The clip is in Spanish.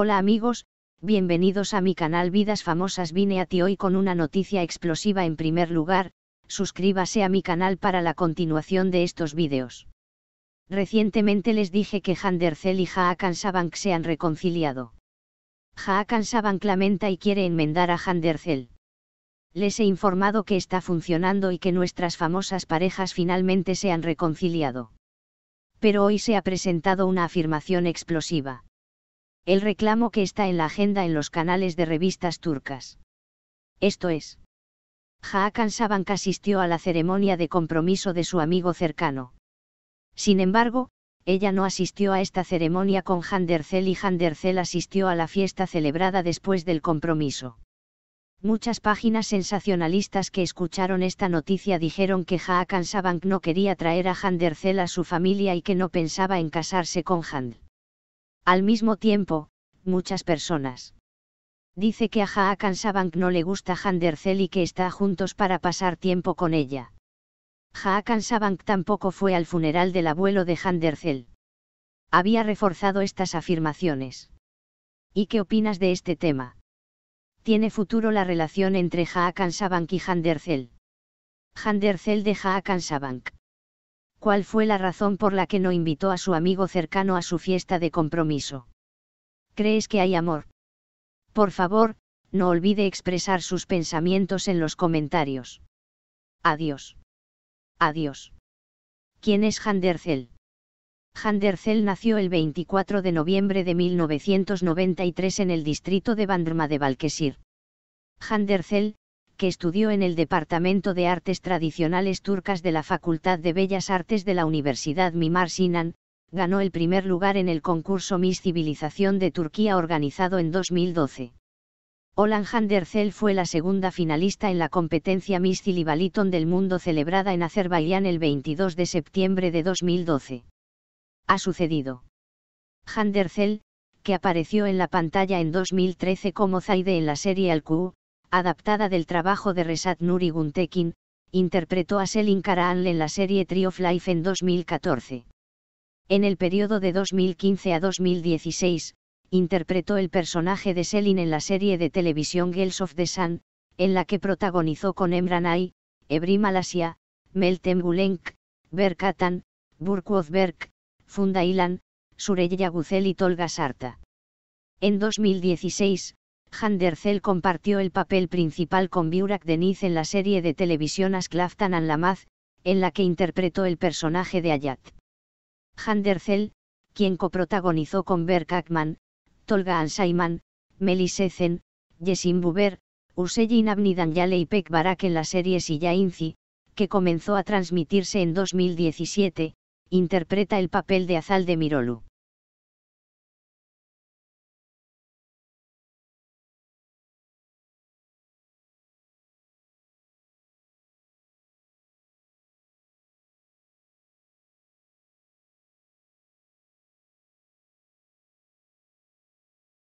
Hola amigos, bienvenidos a mi canal Vidas Famosas vine a ti hoy con una noticia explosiva en primer lugar, suscríbase a mi canal para la continuación de estos vídeos. Recientemente les dije que Handercel y Haakon Sabank se han reconciliado. Haakon Sabank lamenta y quiere enmendar a Handercel. Les he informado que está funcionando y que nuestras famosas parejas finalmente se han reconciliado. Pero hoy se ha presentado una afirmación explosiva el reclamo que está en la agenda en los canales de revistas turcas. Esto es. Hakan Sabank asistió a la ceremonia de compromiso de su amigo cercano. Sin embargo, ella no asistió a esta ceremonia con Handercel y Handercel asistió a la fiesta celebrada después del compromiso. Muchas páginas sensacionalistas que escucharon esta noticia dijeron que Hakan Sabank no quería traer a Handercel a su familia y que no pensaba en casarse con Handel. Al mismo tiempo, muchas personas. Dice que a Haakan no le gusta Handercel y que está juntos para pasar tiempo con ella. Haakan Sabank tampoco fue al funeral del abuelo de Handercel. Había reforzado estas afirmaciones. ¿Y qué opinas de este tema? ¿Tiene futuro la relación entre Haakan Sabank y Handercel? Handercel de Haakan cuál fue la razón por la que no invitó a su amigo cercano a su fiesta de compromiso. ¿Crees que hay amor? Por favor, no olvide expresar sus pensamientos en los comentarios. Adiós. Adiós. ¿Quién es Handercel? Handercel nació el 24 de noviembre de 1993 en el distrito de Bandrma de Valquesir. Handercel, que estudió en el Departamento de Artes Tradicionales Turcas de la Facultad de Bellas Artes de la Universidad Mimar Sinan, ganó el primer lugar en el concurso Miss Civilización de Turquía organizado en 2012. Olan Handerzel fue la segunda finalista en la competencia Miss Cilibaliton del mundo celebrada en Azerbaiyán el 22 de septiembre de 2012. Ha sucedido. Handerzel, que apareció en la pantalla en 2013 como Zaide en la serie Al-Q, adaptada del trabajo de Resat Nuri Guntekin, interpretó a Selin Karaanle en la serie Tree of Life en 2014. En el periodo de 2015 a 2016, interpretó el personaje de Selin en la serie de televisión Girls of the Sun, en la que protagonizó con Emranay, Ebri Malasia, Meltem Gulenk, Berkatan, Burkwoth Berk, Funda Ilan, Sureyya Guzel y Tolga Sarta. En 2016, Handercel compartió el papel principal con Burak Deniz en la serie de televisión Asklaftan and Lamaz, en la que interpretó el personaje de Ayat. Handercel, quien coprotagonizó con Berk Akman, Tolga Ansayman, Melis Setzen, Yesim Buber, Usejin Abni Danyale y Pek Barak en la serie Silla Inci, que comenzó a transmitirse en 2017, interpreta el papel de Azal de Mirolu.